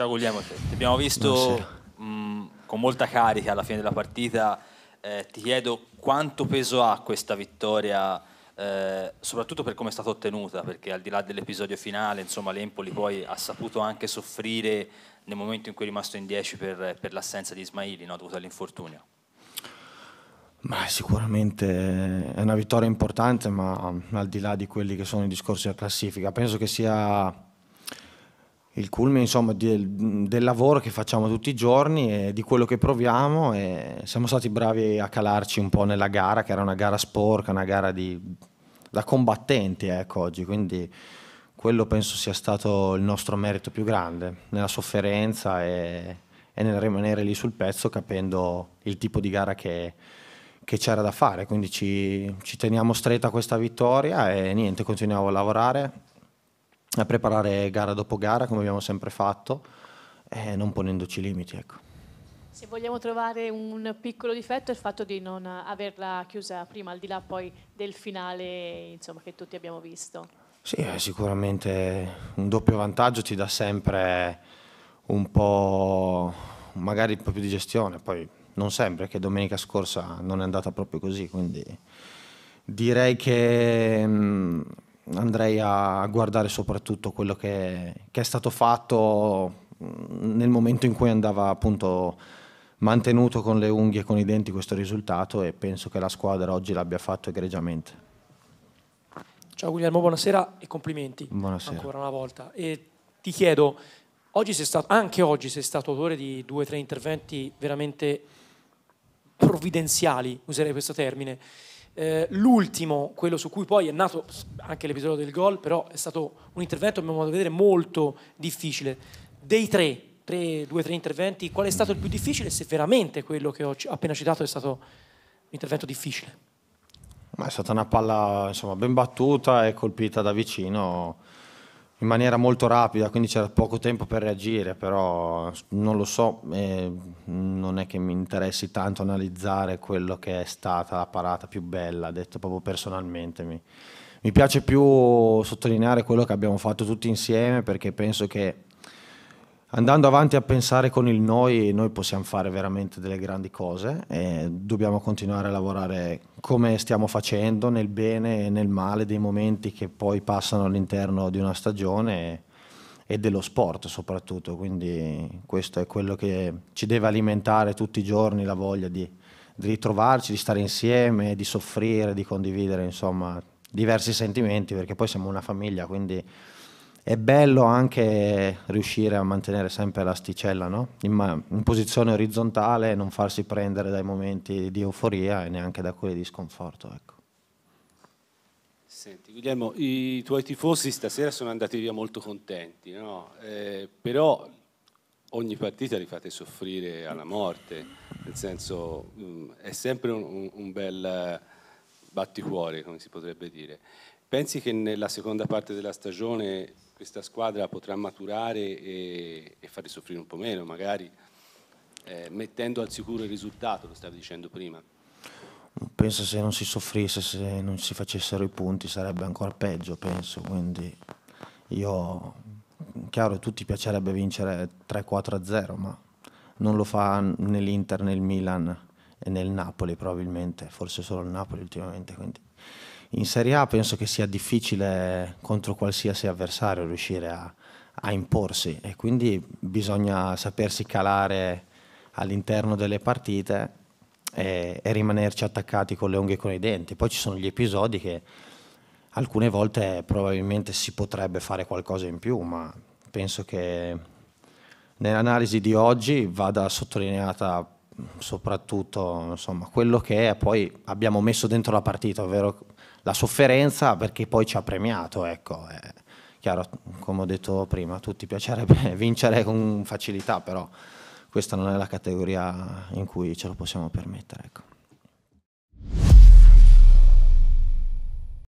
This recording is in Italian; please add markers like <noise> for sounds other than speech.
Ciao Guglielmo, ti abbiamo visto mh, mm, con molta carica alla fine della partita. Eh, ti chiedo quanto peso ha questa vittoria, eh, soprattutto per come è stata ottenuta, perché al di là dell'episodio finale, insomma, l'Empoli poi ha saputo anche soffrire nel momento in cui è rimasto in 10 per, per l'assenza di Ismaili, no, dovuta all'infortunio. Ma sicuramente è una vittoria importante, ma al di là di quelli che sono i discorsi della classifica, penso che sia il culmine insomma, di, del lavoro che facciamo tutti i giorni e di quello che proviamo e siamo stati bravi a calarci un po' nella gara che era una gara sporca, una gara di, da combattenti ecco, oggi, quindi quello penso sia stato il nostro merito più grande nella sofferenza e, e nel rimanere lì sul pezzo capendo il tipo di gara che, che c'era da fare, quindi ci, ci teniamo stretta questa vittoria e niente, continuiamo a lavorare a preparare gara dopo gara come abbiamo sempre fatto, eh, non ponendoci limiti. Ecco. Se vogliamo trovare un piccolo difetto è il fatto di non averla chiusa prima, al di là poi del finale insomma, che tutti abbiamo visto. Sì, sicuramente un doppio vantaggio ti dà sempre un po' magari proprio di gestione, poi non sempre, che domenica scorsa non è andata proprio così, quindi direi che... Mh, mm, andrei a guardare soprattutto quello che, che, è stato fatto mm, nel momento in cui andava appunto mantenuto con le unghie e con i denti questo risultato e penso che la squadra oggi l'abbia fatto egregiamente. Ciao Guglielmo, buonasera e complimenti buonasera. ancora una volta. E ti chiedo, oggi stato, anche oggi sei stato autore di due o tre interventi veramente provvidenziali, userei questo termine eh, l'ultimo, quello su cui poi è nato anche l'episodio del gol, però è stato un intervento, a mio modo di vedere, molto difficile. Dei tre, tre due o tre interventi, qual è stato il più difficile se veramente quello che ho appena citato è stato un intervento difficile? Ma è stata una palla insomma, ben battuta e colpita da vicino in maniera molto rapida, quindi c'era poco tempo per reagire, però non lo so, eh, non è che mi interessi tanto analizzare quello che è stata la parata più bella, detto proprio personalmente. Mi, mi piace più sottolineare quello che abbiamo fatto tutti insieme perché penso che andando avanti a pensare con il noi, noi possiamo fare veramente delle grandi cose e dobbiamo continuare a lavorare come stiamo facendo, nel bene e nel male dei momenti che poi passano all'interno di una stagione e dello sport soprattutto, quindi questo è quello che ci deve alimentare tutti i giorni la voglia di, di ritrovarci, di stare insieme, di soffrire, di condividere insomma diversi sentimenti perché poi siamo una famiglia, quindi è bello anche riuscire a mantenere sempre l'asticella no? in, in, posizione orizzontale e non farsi prendere dai momenti di euforia e neanche da quelli di sconforto. Ecco. Senti Guglielmo, i tuoi tifosi stasera sono andati via molto contenti, no? eh, però ogni partita li fate soffrire alla morte, nel senso mh, mm, è sempre un, un bel batticuore, come si potrebbe dire. Pensi che nella seconda parte della stagione questa squadra potrà maturare e, e farli soffrire un po' meno, magari eh, mettendo al sicuro il risultato, lo stavi dicendo prima. Penso se non si soffrisse, se non si facessero i punti sarebbe ancora peggio, penso, quindi io, chiaro, a tutti piacerebbe vincere 3-4-0, ma non lo fa nell'Inter, nel Milan e nel Napoli probabilmente, forse solo il Napoli ultimamente, quindi in Serie A penso che sia difficile contro qualsiasi avversario riuscire a, a imporsi e quindi bisogna sapersi calare all'interno delle partite e, e, rimanerci attaccati con le unghie e con i denti. Poi ci sono gli episodi che alcune volte probabilmente si potrebbe fare qualcosa in più, ma penso che nell'analisi di oggi vada sottolineata soprattutto insomma, quello che poi abbiamo messo dentro la partita, ovvero la sofferenza perché poi ci ha premiato. Ecco. È chiaro, come ho detto prima, a tutti piacerebbe <laughs> vincere con facilità, però questa non è la categoria in cui ce lo possiamo permettere. Ecco.